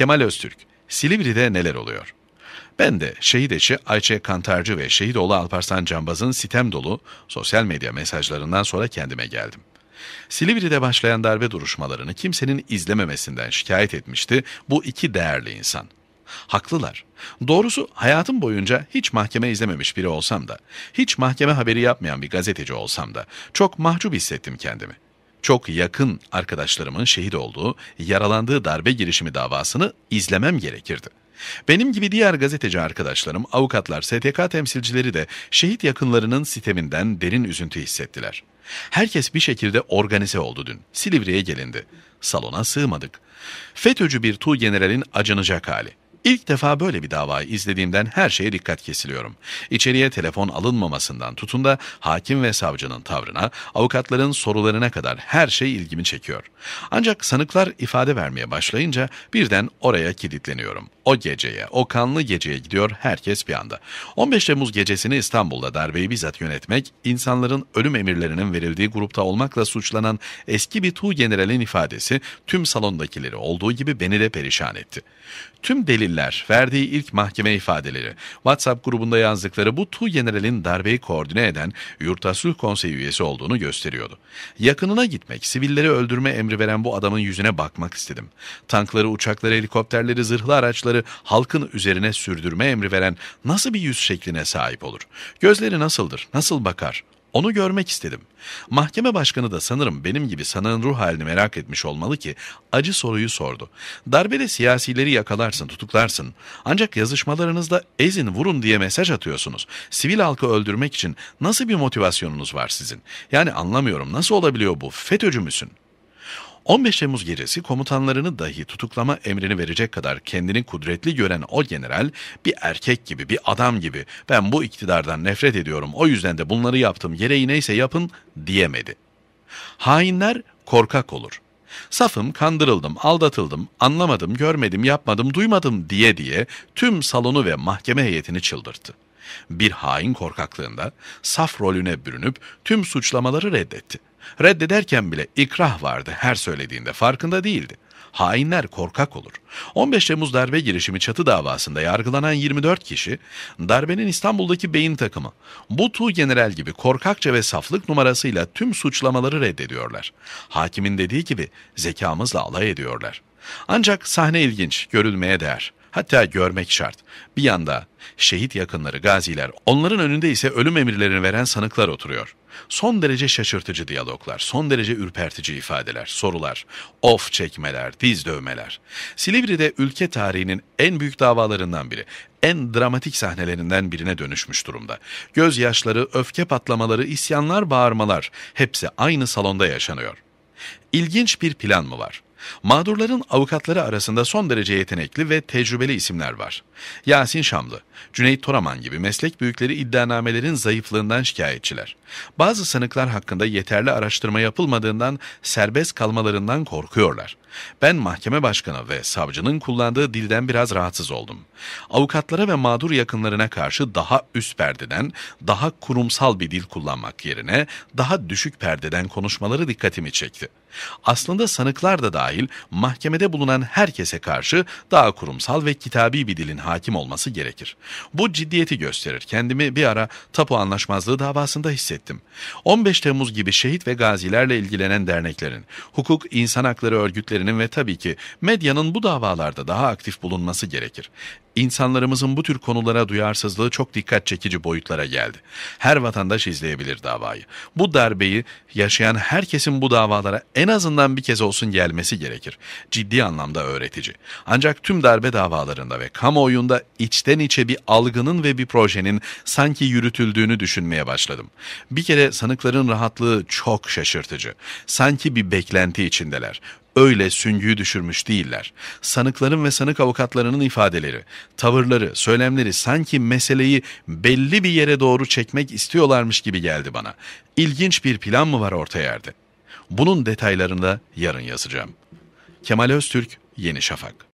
Kemal Öztürk, Silivri'de neler oluyor? Ben de şehit eşi Ayçe Kantarcı ve şehit oğlu Alparslan Cambaz'ın sitem dolu sosyal medya mesajlarından sonra kendime geldim. Silivri'de başlayan darbe duruşmalarını kimsenin izlememesinden şikayet etmişti bu iki değerli insan. Haklılar. Doğrusu hayatım boyunca hiç mahkeme izlememiş biri olsam da, hiç mahkeme haberi yapmayan bir gazeteci olsam da çok mahcup hissettim kendimi.'' çok yakın arkadaşlarımın şehit olduğu, yaralandığı darbe girişimi davasını izlemem gerekirdi. Benim gibi diğer gazeteci arkadaşlarım, avukatlar, STK temsilcileri de şehit yakınlarının siteminden derin üzüntü hissettiler. Herkes bir şekilde organize oldu dün. Silivri'ye gelindi. Salona sığmadık. FETÖ'cü bir tuğ generalin acınacak hali. İlk defa böyle bir davayı izlediğimden her şeye dikkat kesiliyorum. İçeriye telefon alınmamasından tutun da hakim ve savcının tavrına, avukatların sorularına kadar her şey ilgimi çekiyor. Ancak sanıklar ifade vermeye başlayınca birden oraya kilitleniyorum o geceye, o kanlı geceye gidiyor herkes bir anda. 15 Temmuz gecesini İstanbul'da darbeyi bizzat yönetmek, insanların ölüm emirlerinin verildiği grupta olmakla suçlanan eski bir Tuğ generalin ifadesi tüm salondakileri olduğu gibi beni de perişan etti. Tüm deliller, verdiği ilk mahkeme ifadeleri, WhatsApp grubunda yazdıkları bu Tuğ generalin darbeyi koordine eden Yurttaş Sulh Konseyi üyesi olduğunu gösteriyordu. Yakınına gitmek, sivilleri öldürme emri veren bu adamın yüzüne bakmak istedim. Tankları, uçakları, helikopterleri, zırhlı araçları, yardımları halkın üzerine sürdürme emri veren nasıl bir yüz şekline sahip olur? Gözleri nasıldır, nasıl bakar? Onu görmek istedim. Mahkeme başkanı da sanırım benim gibi sanığın ruh halini merak etmiş olmalı ki acı soruyu sordu. Darbede siyasileri yakalarsın, tutuklarsın. Ancak yazışmalarınızda ezin vurun diye mesaj atıyorsunuz. Sivil halkı öldürmek için nasıl bir motivasyonunuz var sizin? Yani anlamıyorum nasıl olabiliyor bu? FETÖ'cü müsün?'' 15 Temmuz gecesi komutanlarını dahi tutuklama emrini verecek kadar kendini kudretli gören o general bir erkek gibi, bir adam gibi ben bu iktidardan nefret ediyorum o yüzden de bunları yaptım gereği neyse yapın diyemedi. Hainler korkak olur. Safım, kandırıldım, aldatıldım, anlamadım, görmedim, yapmadım, duymadım diye diye tüm salonu ve mahkeme heyetini çıldırttı. Bir hain korkaklığında saf rolüne bürünüp tüm suçlamaları reddetti. Reddederken bile ikrah vardı her söylediğinde farkında değildi. Hainler korkak olur. 15 Temmuz darbe girişimi çatı davasında yargılanan 24 kişi, darbenin İstanbul'daki beyin takımı, Butu General gibi korkakça ve saflık numarasıyla tüm suçlamaları reddediyorlar. Hakimin dediği gibi zekamızla alay ediyorlar. Ancak sahne ilginç, görülmeye değer. Hatta görmek şart. Bir yanda şehit yakınları, gaziler, onların önünde ise ölüm emirlerini veren sanıklar oturuyor. Son derece şaşırtıcı diyaloglar, son derece ürpertici ifadeler, sorular, of çekmeler, diz dövmeler. Silivri'de ülke tarihinin en büyük davalarından biri, en dramatik sahnelerinden birine dönüşmüş durumda. Gözyaşları, öfke patlamaları, isyanlar, bağırmalar hepsi aynı salonda yaşanıyor. İlginç bir plan mı var? Mağdurların avukatları arasında son derece yetenekli ve tecrübeli isimler var. Yasin Şamlı, Cüneyt Toraman gibi meslek büyükleri iddianamelerin zayıflığından şikayetçiler. Bazı sanıklar hakkında yeterli araştırma yapılmadığından serbest kalmalarından korkuyorlar. Ben mahkeme başkanı ve savcının kullandığı dilden biraz rahatsız oldum. Avukatlara ve mağdur yakınlarına karşı daha üst perdeden, daha kurumsal bir dil kullanmak yerine daha düşük perdeden konuşmaları dikkatimi çekti. Aslında sanıklar da dahil mahkemede bulunan herkese karşı daha kurumsal ve kitabi bir dilin hakim olması gerekir. Bu ciddiyeti gösterir. Kendimi bir ara tapu anlaşmazlığı davasında hissettim. 15 Temmuz gibi şehit ve gazilerle ilgilenen derneklerin, hukuk, insan hakları örgütlerinin ve tabii ki medyanın bu davalarda daha aktif bulunması gerekir. İnsanlarımızın bu tür konulara duyarsızlığı çok dikkat çekici boyutlara geldi. Her vatandaş izleyebilir davayı. Bu darbeyi yaşayan herkesin bu davalara en azından bir kez olsun gelmesi gerekir. Ciddi anlamda öğretici. Ancak tüm darbe davalarında ve kamuoyunda içten içe bir algının ve bir projenin sanki yürütüldüğünü düşünmeye başladım. Bir kere sanıkların rahatlığı çok şaşırtıcı. Sanki bir beklenti içindeler öyle süngüyü düşürmüş değiller. Sanıkların ve sanık avukatlarının ifadeleri, tavırları, söylemleri sanki meseleyi belli bir yere doğru çekmek istiyorlarmış gibi geldi bana. İlginç bir plan mı var orta yerde? Bunun detaylarını da yarın yazacağım. Kemal Öztürk, Yeni Şafak